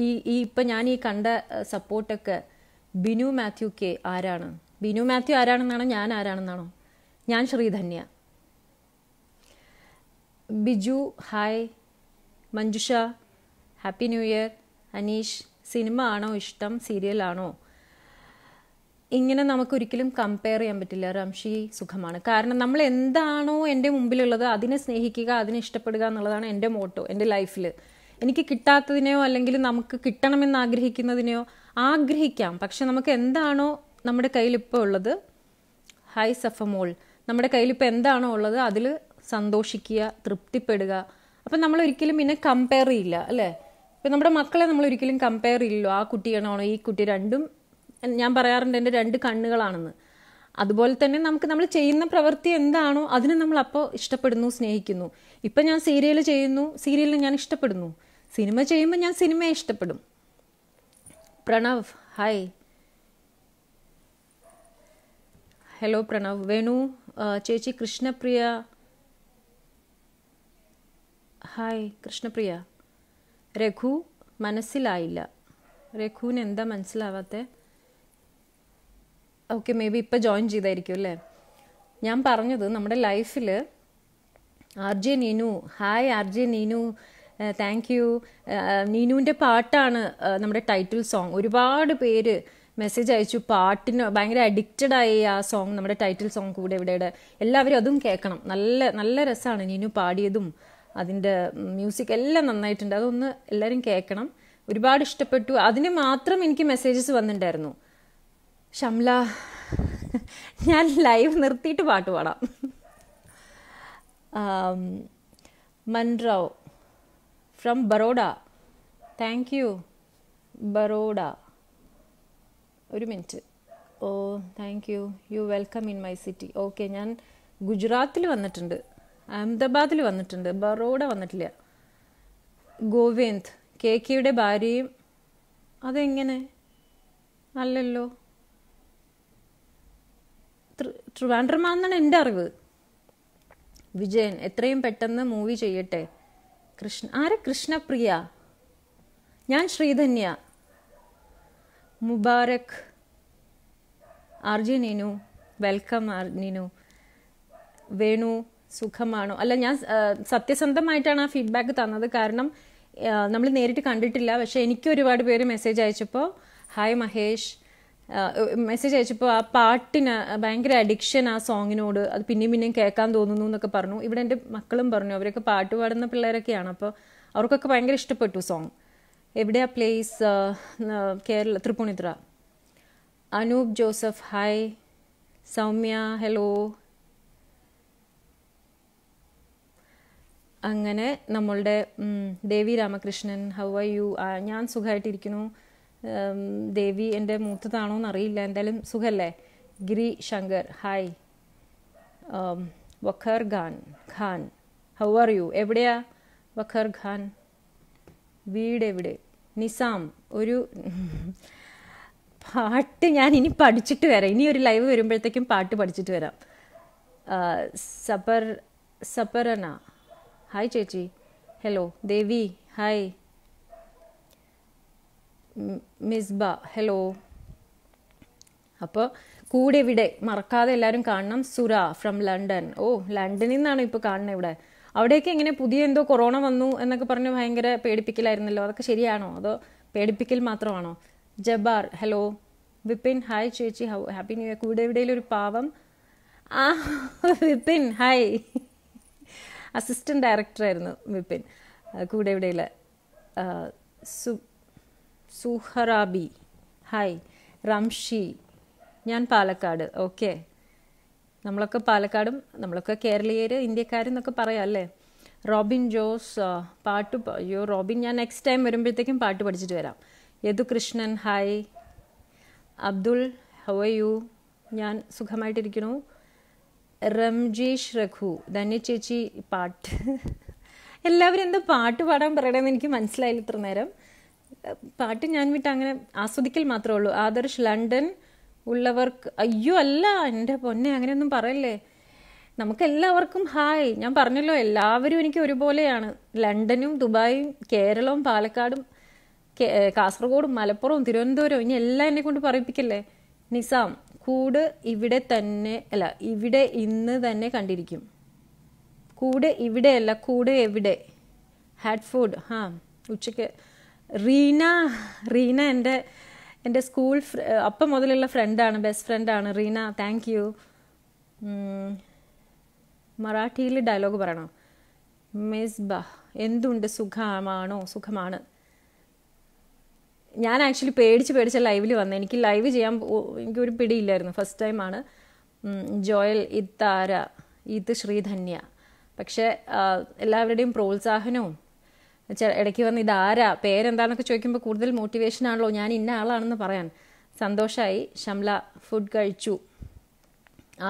ഈ ഈ ഇപ്പം ഞാൻ ഈ കണ്ട സപ്പോർട്ടൊക്കെ ബിനു മാത്യു കെ ആരാണ് ബിനു മാത്യു ആരാണെന്നാണോ ഞാൻ ആരാണെന്നാണോ ഞാൻ Sreedhanya Biju hi Manjusha happy new year Aneesh cinema ആണോ ഇഷ്ടം സീരിയലാണോ ഇങ്ങനെ നമുക്കൊരിക്കലും കമ്പയർ ചെയ്യാൻ പറ്റില്ല റംഷി സുഖമാണ് കാരണം നമ്മൾ എന്താണോ എൻ്റെ മുമ്പിലുള്ളത് അതിനെ സ്നേഹിക്കുക അതിനെ ഇഷ്ടപ്പെടുക എന്നുള്ളതാണ് എൻ്റെ മോട്ടോ എൻ്റെ ലൈഫിൽ എനിക്ക് കിട്ടാത്തതിനെയോ അല്ലെങ്കിൽ നമുക്ക് കിട്ടണമെന്ന് ആഗ്രഹിക്കുന്നതിനെയോ ആഗ്രഹിക്കാം പക്ഷെ നമുക്ക് എന്താണോ നമ്മുടെ കയ്യിൽ ഇപ്പോൾ ഉള്ളത് ഹൈ സഫമോൾ നമ്മുടെ കയ്യിൽ ഇപ്പോൾ എന്താണോ ഉള്ളത് അതിൽ സന്തോഷിക്കുക തൃപ്തിപ്പെടുക അപ്പം നമ്മൾ ഒരിക്കലും പിന്നെ കമ്പയർ ചെയ്യില്ല അല്ലേ ഇപ്പം നമ്മുടെ മക്കളെ നമ്മൾ ഒരിക്കലും കമ്പയർ ചെയ്യില്ലോ ആ കുട്ടിയാണോ ഈ കുട്ടി രണ്ടും ഞാൻ പറയാറുണ്ട് എൻ്റെ രണ്ട് കണ്ണുകളാണെന്ന് അതുപോലെ തന്നെ നമുക്ക് നമ്മൾ ചെയ്യുന്ന പ്രവൃത്തി എന്താണോ അതിനെ നമ്മൾ അപ്പോൾ ഇഷ്ടപ്പെടുന്നു സ്നേഹിക്കുന്നു ഇപ്പം ഞാൻ സീരിയൽ ചെയ്യുന്നു സീരിയലിന് ഞാൻ ഇഷ്ടപ്പെടുന്നു സിനിമ ചെയ്യുമ്പോൾ ഞാൻ സിനിമയെ ഇഷ്ടപ്പെടും പ്രണവ് ഹായ് ഹലോ പ്രണവ് വേണു ചേച്ചി കൃഷ്ണപ്രിയ ഹായ് കൃഷ്ണപ്രിയ രഘു മനസ്സിലായില്ല രഘുവിന് എന്താ മനസ്സിലാവാത്തേ ഓക്കെ മേ ബി ഇപ്പം ജോയിൻ ചെയ്തായിരിക്കും അല്ലേ ഞാൻ പറഞ്ഞത് നമ്മുടെ ലൈഫിൽ R J Neenu hi R J Neenu thank you നീനുവിൻ്റെ പാട്ടാണ് നമ്മുടെ ടൈറ്റിൽ സോങ് ഒരുപാട് പേര് മെസ്സേജ് അയച്ചു പാട്ടിന് ഭയങ്കര അഡിക്റ്റഡ് ആയി ആ സോങ് നമ്മുടെ ടൈറ്റിൽ സോങ് കൂടെ ഇവിടെയുടെ എല്ലാവരും അതും കേൾക്കണം നല്ല നല്ല രസമാണ് നീനു പാടിയതും അതിൻ്റെ മ്യൂസിക് എല്ലാം നന്നായിട്ടുണ്ട് അതൊന്ന് എല്ലാവരും കേൾക്കണം ഒരുപാട് ഇഷ്ടപ്പെട്ടു അതിന് മാത്രം എനിക്ക് മെസ്സേജസ് വന്നിട്ടുണ്ടായിരുന്നു ഷംല ഞാൻ ലൈവ് നിർത്തിയിട്ട് പാട്ട് പാടാം Manrav from Baroda thank you Baroda ഒരു minute oh thank you you welcome in my city okay ഞാൻ ഗുജറാത്തിൽ വന്നിട്ടുണ്ട് അഹമ്മദാബാദിൽ വന്നിട്ടുണ്ട് ബറോഡ വന്നിട്ടില്ല ഗോവിന്ദ് കെ കെയുടെ ഭാര്യയും അതെങ്ങനെ നല്ലല്ലോ ട്രിവാൻഡ്രമാണെന്നാണ് എൻ്റെ അറിവ് വിജയൻ എത്രയും പെട്ടെന്ന് മൂവി ചെയ്യട്ടെ കൃഷ്ണ ആരെ കൃഷ്ണപ്രിയ ഞാൻ Sreedhanya Mubarak R Neenu welcome R Neenu Venu സുഖമാണോ അല്ല ഞാൻ സത്യസന്ധമായിട്ടാണ് ആ ഫീഡ്ബാക്ക് തന്നത് കാരണം നമ്മൾ നേരിട്ട് കണ്ടിട്ടില്ല പക്ഷേ എനിക്ക് ഒരുപാട് പേര് മെസ്സേജ് അയച്ചപ്പോൾ ഹായ് മഹേഷ് മെസ്സേജ് അയച്ചപ്പോൾ ആ പാട്ടിന് ഭയങ്കര അഡിക്ഷൻ ആ സോങ്ങിനോട് അത് പിന്നെയും പിന്നെയും കേൾക്കാൻ തോന്നുന്നു എന്നൊക്കെ പറഞ്ഞു ഇവിടെ എൻ്റെ മക്കളും പറഞ്ഞു അവരൊക്കെ പാട്ട് പാടുന്ന പിള്ളേരൊക്കെയാണ് അപ്പോൾ അവർക്കൊക്കെ ഭയങ്കര ഇഷ്ടപ്പെട്ടു സോങ് എവിടെയാ place Kerala Thrippunithura Anoop Joseph hi Soumya hello അങ്ങനെ നമ്മളുടെ Devi Ramakrishnan how are you ഞാൻ സുഖമായിട്ടിരിക്കുന്നു ദേവി എൻ്റെ മൂത്തതാണോ എന്നറിയില്ല എന്തായാലും സുഖല്ലേ Giri Shankar hi Waqar Khan Khan how are you എവിടെയാ വഖർ ഖാൻ വീട് എവിടെ നിസാം ഒരു പാട്ട് ഞാൻ ഇനി പഠിച്ചിട്ട് വരാം ഇനി ഒരു ലൈവ് വരുമ്പോഴത്തേക്കും പാട്ട് പഠിച്ചിട്ട് വരാം സബർ സബറന ഹായ് ചേച്ചി hello Devi hi Misba hello അപ്പോൾ കൂടെ ഇവിടെ മറക്കാതെ എല്ലാവരും കാണണം സുര ഫ്രം ലണ്ടൻ ഓ ലണ്ടനിൽ നിന്നാണ് ഇപ്പോൾ കാണുന്നത് ഇവിടെ അവിടെയൊക്കെ ഇങ്ങനെ പുതിയ എന്തോ കൊറോണ വന്നു എന്നൊക്കെ പറഞ്ഞ് ഭയങ്കര പേടിപ്പിക്കലായിരുന്നല്ലോ അതൊക്കെ ശരിയാണോ അതോ പേടിപ്പിക്കൽ മാത്രമാണോ ജബാർ ഹലോ വിപിൻ ഹായ് ചേച്ചി ഹൗ ഹാപ്പി ന്യൂ ഇയർ കൂടെ എവിടെയും പാവം ആ വിപിൻ ഹായ് ഡയറക്ടർ ഡയറക്ടറായിരുന്നു വിപിൻ കൂടെ ഇവിടെയിലെ സു സുഹറാബി ഹായ് റംഷി ഞാൻ പാലക്കാട് ഓക്കെ നമ്മളൊക്കെ പാലക്കാടും നമ്മളൊക്കെ കേരളീയർ എന്നൊക്കെ പറയാം അല്ലേ റോബിൻ ജോസ് പാട്ട് അയ്യോ റോബിൻ ഞാൻ നെക്സ്റ്റ് ടൈം വരുമ്പോഴത്തേക്കും പാട്ട് പഠിച്ചിട്ട് വരാം യദു കൃഷ്ണൻ ഹായ് അബ്ദുൾ ഹവയു ഞാൻ സുഖമായിട്ടിരിക്കുന്നു രംജീഷ് രഘു ധന്യ ചേച്ചി പാട്ട് എല്ലാവരും എന്താ പാട്ട് പാടാൻ പറയണമെന്ന് എനിക്ക് മനസ്സിലായില്ല ഇത്ര നേരം പാട്ട് ഞാൻ വിട്ട് അങ്ങനെ ആസ്വദിക്കൽ മാത്രമേ ഉള്ളൂ ആദർശ് ലണ്ടൻ ഉള്ളവർക്ക് അയ്യോ അല്ല എൻ്റെ പൊന്നെ അങ്ങനെയൊന്നും പറയല്ലേ നമുക്ക് എല്ലാവർക്കും ഹായ് ഞാൻ പറഞ്ഞല്ലോ എല്ലാവരും എനിക്ക് ഒരുപോലെയാണ് ലണ്ടനും ദുബായും കേരളവും പാലക്കാടും കാസർഗോഡും മലപ്പുറവും തിരുവനന്തപുരവും ഇനി എല്ലാം എന്നെ കൊണ്ട് പറയിപ്പിക്കല്ലേ നിസാം കൂട് ഇവിടെ തന്നെ അല്ല ഇവിടെ ഇന്ന് തന്നെ കണ്ടിരിക്കും കൂട് ഇവിടെയല്ല കൂട് എവിടെ ഹാഡ് ഫുഡ് ഹാ ഉച്ചയ്ക്ക് റീന റീന എൻ്റെ എൻ്റെ സ്കൂൾ അപ്പം മുതലുള്ള ഫ്രണ്ടാണ് ബെസ്റ്റ് ഫ്രണ്ടാണ് റീന താങ്ക് യു മറാഠിയിൽ ഡയലോഗ് പറയണോ ബ എന്തുണ്ട് സുഖമാണോ സുഖമാണ് ഞാൻ ആക്ച്വലി പേടിച്ച് പേടിച്ച ലൈവിൽ വന്നു എനിക്ക് ലൈവ് ചെയ്യാൻ എനിക്ക് ഒരു പിടിയില്ലായിരുന്നു ഫസ്റ്റ് ടൈമാണ് ജോയൽ ഇത്താര ഇത് ശ്രീധന്യ പക്ഷേ എല്ലാവരുടെയും പ്രോത്സാഹനവും ഇടയ്ക്ക് വന്ന് ആരാ പേരെന്താണെന്നൊക്കെ ചോദിക്കുമ്പോൾ കൂടുതൽ മോട്ടിവേഷൻ ആണല്ലോ ഞാൻ ഇന്ന ആളാണെന്ന് പറയാൻ സന്തോഷമായി ഷംല ഫുഡ് കഴിച്ചു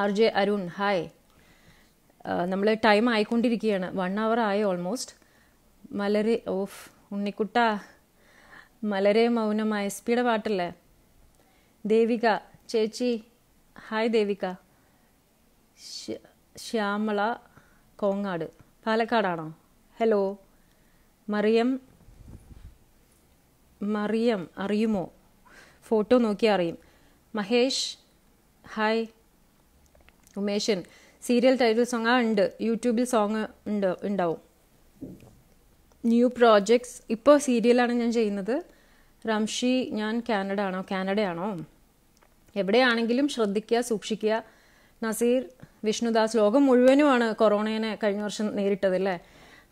ആർ ജെ അരുൺ ഹായ് നമ്മൾ ടൈം ആയിക്കൊണ്ടിരിക്കുകയാണ് വൺ അവർ ആയി ഓൾമോസ്റ്റ് മലരെ ഓഫ് ഉണ്ണിക്കുട്ട മലരെ മൗനമായ എസ്പിയുടെ പാട്ടല്ലേ ദേവിക ചേച്ചി ഹായ് ദേവിക ശ്യാമള കോങ്ങാട് പാലക്കാടാണോ ഹലോ മറിയം മറിയം അറിയുമോ ഫോട്ടോ നോക്കി അറിയും Mahesh hi Umeshan serial title song ആ ഉണ്ട് യൂട്യൂബിൽ സോങ് ഉണ്ട് ഉണ്ടാവും ന്യൂ പ്രോജക്ട്സ് ഇപ്പോൾ സീരിയലാണ് ഞാൻ ചെയ്യുന്നത് റംഷി ഞാൻ കാനഡ ആണോ കാനഡയാണോ എവിടെയാണെങ്കിലും ശ്രദ്ധിക്കുക സൂക്ഷിക്കുക നസീർ വിഷ്ണുദാസ് ലോകം മുഴുവനുമാണ് കൊറോണേനെ കഴിഞ്ഞ വർഷം നേരിട്ടതല്ലേ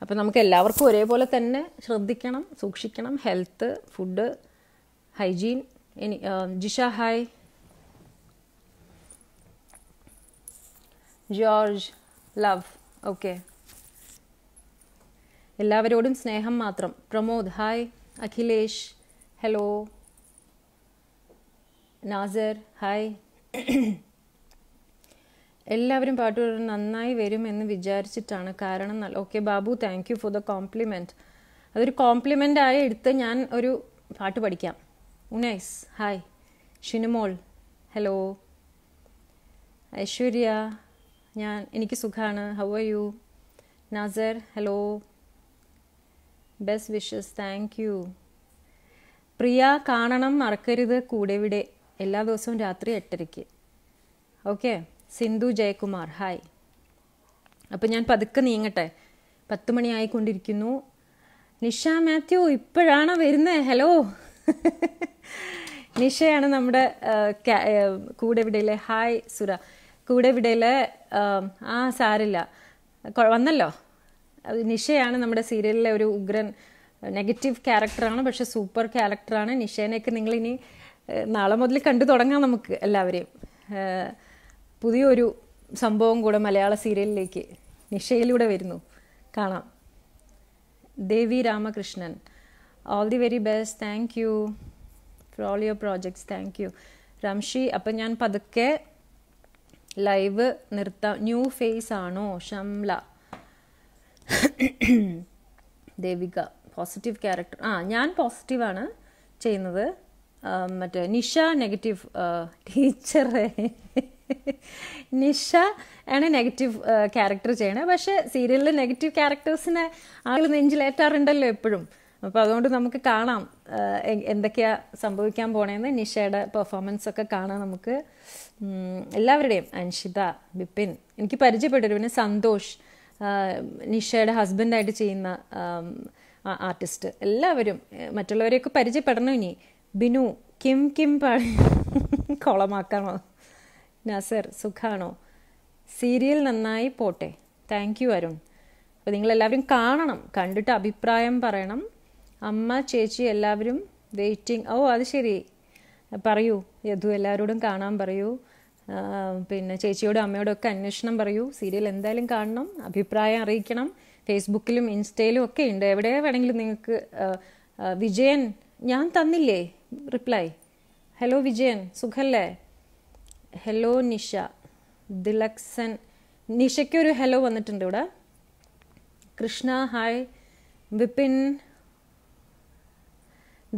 അപ്പോൾ നമുക്ക് എല്ലാവർക്കും ഒരേപോലെ തന്നെ ശ്രദ്ധിക്കണം സൂക്ഷിക്കണം ഹെൽത്ത് ഫുഡ് ഹൈജീൻ ഇനി Jisha hi George love okay എല്ലാവരോടും സ്നേഹം മാത്രം Pramod hi Akhilesh hello Nasar hi എല്ലാവരും പാട്ട് നന്നായി വരും എന്ന് വിചാരിച്ചിട്ടാണ് കാരണം okay Babu thank you for the compliment അതൊരു കോംപ്ലിമെൻ്റ് ആയി എടുത്ത് ഞാൻ ഒരു പാട്ട് പഠിക്കാം ഉനൈസ് ഹായ് ഷിനുമോൾ ഹലോ ഐശ്വര്യ ഞാൻ എനിക്ക് സുഖമാണ് how are you Nasar hello best wishes thank you Priya കാണണം മറക്കരുത് കൂടെ എല്ലാ ദിവസവും രാത്രി എട്ടരയ്ക്ക് ഓക്കേ സിന്ധു ജയകുമാർ ഹായ് അപ്പം ഞാൻ പതുക്കെ നീങ്ങട്ടെ പത്ത് മണിയായിക്കൊണ്ടിരിക്കുന്നു നിഷ മാത്യു ഇപ്പോഴാണോ വരുന്നത് ഹലോ നിഷയാണ് നമ്മുടെ കൂടെ വിടയിലെ ഹായ് സുര കൂടെ വിടയിലെ ആ സാരില്ല വന്നല്ലോ നിഷയാണ് നമ്മുടെ സീരിയലിലെ ഒരു ഉഗ്രൻ നെഗറ്റീവ് ക്യാരക്ടറാണ് പക്ഷെ സൂപ്പർ ക്യാരക്ടറാണ് നിഷേനെയൊക്കെ നിങ്ങളിനി നാളെ മുതൽ കണ്ടു തുടങ്ങാം നമുക്ക് എല്ലാവരെയും പുതിയൊരു സംഭവം കൂടെ മലയാള സീരിയലിലേക്ക് നിഷയിലൂടെ വരുന്നു കാണാം Devi Ramakrishnan all the very best thank you for all your projects thank you Ramshi അപ്പം ഞാൻ പതുക്കെ ലൈവ് നിർത്താം ന്യൂ ഫേസ് ആണോ ഷംല ദേവിക പോസിറ്റീവ് ക്യാരക്ടർ ആ ഞാൻ പോസിറ്റീവാണ് ചെയ്യുന്നത് മറ്റേ നിഷ നെഗറ്റീവ് ടീച്ചറെ നിഷ ആണ് നെഗറ്റീവ് ക്യാരക്ടർ ചെയ്യണത് പക്ഷെ സീരിയലിലെ നെഗറ്റീവ് ക്യാരക്ടേഴ്സിനെ ആളുകൾ നെഞ്ചിലേറ്റാറുണ്ടല്ലോ എപ്പോഴും അപ്പോൾ അതുകൊണ്ട് നമുക്ക് കാണാം എന്തൊക്കെയാ സംഭവിക്കാൻ പോണേന്ന് നിഷയുടെ പെർഫോമൻസ് ഒക്കെ കാണാം നമുക്ക് എല്ലാവരുടെയും അൻഷിത ബിപിൻ എനിക്ക് പരിചയപ്പെട്ടൊരു പിന്നെ സന്തോഷ് നിഷയുടെ ഹസ്ബൻഡായിട്ട് ചെയ്യുന്ന ആർട്ടിസ്റ്റ് എല്ലാവരും മറ്റുള്ളവരെയൊക്കെ പരിചയപ്പെടണം ഇനി ബിനു കിം കിം പാടി കോളമാക്കണോ നസർ സുഖാണോ സീരിയൽ നന്നായി പോട്ടെ താങ്ക് യു അരുൺ അപ്പോൾ നിങ്ങളെല്ലാവരും കാണണം കണ്ടിട്ട് അഭിപ്രായം പറയണം അമ്മ ചേച്ചി എല്ലാവരും വെയിറ്റിംഗ് ഓ അത് ശരി പറയൂ യദു എല്ലാവരോടും കാണാൻ പറയൂ പിന്നെ ചേച്ചിയോടും അമ്മയോടൊക്കെ അന്വേഷണം പറയൂ സീരിയൽ എന്തായാലും കാണണം അഭിപ്രായം അറിയിക്കണം ഫേസ്ബുക്കിലും ഇൻസ്റ്റയിലും ഒക്കെ ഉണ്ട് എവിടെ വേണമെങ്കിലും നിങ്ങൾക്ക് വിജയൻ ഞാൻ തന്നില്ലേ റിപ്ലൈ ഹലോ വിജയൻ സുഖല്ലേ ഹലോ നിഷ ദിലക്സൻ നിഷയ്ക്ക് ഒരു ഹലോ വന്നിട്ടുണ്ട് ഇവിടെ കൃഷ്ണ ഹായ് വിപിൻ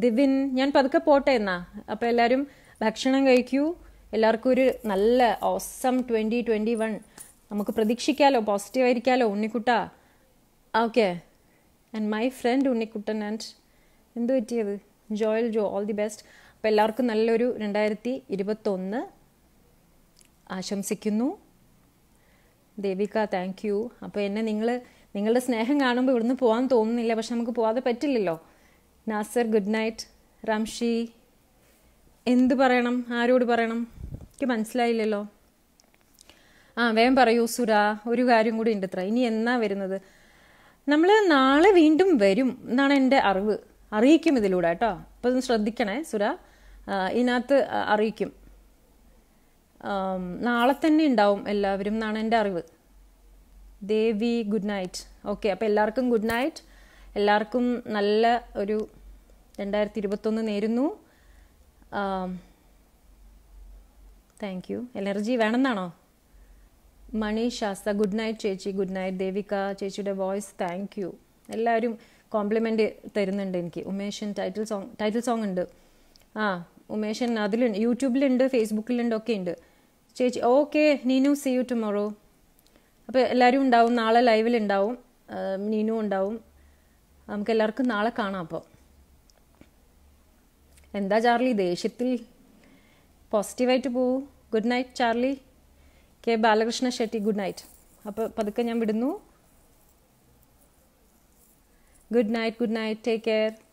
ദിവിൻ ഞാൻ പതുക്കെ പോട്ടെ എന്നാ അപ്പോൾ എല്ലാവരും ഭക്ഷണം കഴിക്കൂ എല്ലാവർക്കും ഒരു നല്ല ഓസം ട്വൻറ്റി ട്വൻറ്റി വൺ നമുക്ക് പ്രതീക്ഷിക്കാലോ പോസിറ്റീവ് ആയിരിക്കാമല്ലോ ഉണ്ണിക്കുട്ട okay and my friend Unnikuttan and എന്ത് പറ്റിയത് Joel Jo all the best അപ്പോൾ എല്ലാവർക്കും നല്ലൊരു രണ്ടായിരത്തി ഇരുപത്തൊന്ന് ആശംസിക്കുന്നു ദേവിക താങ്ക് യു അപ്പോൾ എന്നെ നിങ്ങൾ നിങ്ങളുടെ സ്നേഹം കാണുമ്പോൾ ഇവിടുന്ന് പോകാൻ തോന്നുന്നില്ല പക്ഷെ നമുക്ക് പോകാതെ പറ്റില്ലല്ലോ നാസർ ഗുഡ് നൈറ്റ് റംഷി എന്ത് പറയണം ആരോട് പറയണം എനിക്ക് മനസ്സിലായില്ലല്ലോ ആ വേഗം പറയൂ സുര ഒരു കാര്യം കൂടി ഉണ്ട് ഇത്ര ഇനി എന്നാ വരുന്നത് നമ്മൾ നാളെ വീണ്ടും വരും എന്നാണ് എൻ്റെ അറിവ് അറിയിക്കും ഇതിലൂടെ കേട്ടോ അപ്പോൾ ശ്രദ്ധിക്കണേ സുര ഇതിനകത്ത് അറിയിക്കും നാളെ തന്നെ ഉണ്ടാവും എല്ലാവരും എന്നാണ് എൻ്റെ അറിവ് ദേവി ഗുഡ് നൈറ്റ് ഓക്കെ അപ്പോൾ എല്ലാവർക്കും ഗുഡ് നൈറ്റ് എല്ലാവർക്കും നല്ല ഒരു രണ്ടായിരത്തി ഇരുപത്തൊന്ന് നേരുന്നു താങ്ക് യു എനർജി വേണമെന്നാണോ മണി ശാസ്ത ഗുഡ് നൈറ്റ് ചേച്ചി ഗുഡ് നൈറ്റ് ദേവിക ചേച്ചിയുടെ വോയിസ് താങ്ക് യു എല്ലാവരും കോംപ്ലിമെൻ്റ് തരുന്നുണ്ട് എനിക്ക് Umeshan title song title song ഉണ്ട് ആ ഉമേഷൻ അതിലുണ്ട് യൂട്യൂബിലുണ്ട് ഫേസ്ബുക്കിലുണ്ട് ഒക്കെ ഉണ്ട് ചേച്ചി okay Neenu see you tomorrow അപ്പോൾ എല്ലാവരും ഉണ്ടാവും നാളെ ലൈവിൽ ഉണ്ടാവും നീനു ഉണ്ടാവും നമുക്ക് എല്ലാവർക്കും നാളെ കാണാം അപ്പോൾ എന്താ ചാർലി ദേഷ്യത്തിൽ പോസിറ്റീവായിട്ട് പോകൂ good night Charlie K Balakrishna Shetty good night അപ്പോൾ പതുക്കെ ഞാൻ വിടുന്നു good night good night take care